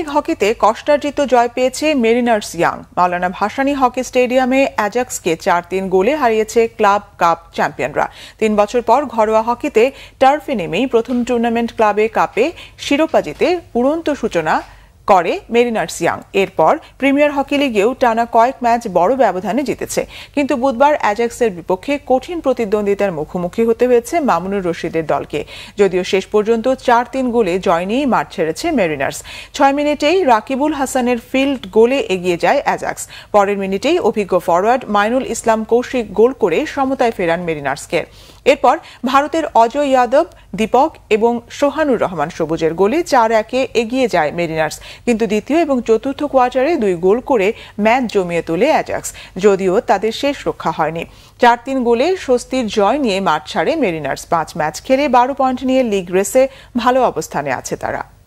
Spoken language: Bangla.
লিগ হকিতে কষ্টার্জিত জয় পেয়েছে Mariners Young Maulana Bhasani hockey স্টেডিয়ামে অ্যাজাক্সকে চার তিন গোলে হারিয়েছে ক্লাব কাপ চ্যাম্পিয়নরা তিন বছর পর ঘরোয়া হকিতে টার্ফে নেমেই প্রথম টুর্নামেন্ট ক্লাবে কাপে শিরোপা জিতে উড়ন্ত সূচনা করে মেরিনার্স ইয়াং এরপর প্রিমিয়ার হকি লিগেও টানা কয়েক ম্যাচ বড় ব্যবধানে জিতেছে কিন্তু বুধবার অ্যাজাক্সের বিপক্ষে কঠিন প্রতিদ্বন্দ্বিতার মুখোমুখি হতে হয়েছে মামুনুর রশিদের দলকে যদিও শেষ পর্যন্ত চার তিন গোলে জয় নিয়েই মাঠ ছেড়েছে মেরিনার্স ছয় মিনিটেই রাকিবুল হাসানের ফিল্ড গোলে এগিয়ে যায় অ্যাজাক্স পরের মিনিটেই অভিজ্ঞ ফরওয়ার্ড মাইনুল ইসলাম কৌশিক গোল করে সমতায় ফেরান মেরিনার্সকে এরপর ভারতের অজয় যাদব দীপক এবং সোহানুর রহমান সবুজের গোলে চার একে এগিয়ে যায় মেরিনার্স কিন্তু দ্বিতীয় এবং চতুর্থ কোয়ার্টারে দুই গোল করে ম্যাচ জমিয়ে তোলে অ্যাজাক্স যদিও তাদের শেষ রক্ষা হয়নি চার তিন গোলে স্বস্তির জয় নিয়ে মাঠ ছাড়ে মেরিনার্স পাঁচ ম্যাচ খেলে বারো পয়েন্ট নিয়ে লিগ রেসে ভালো অবস্থানে আছে তারা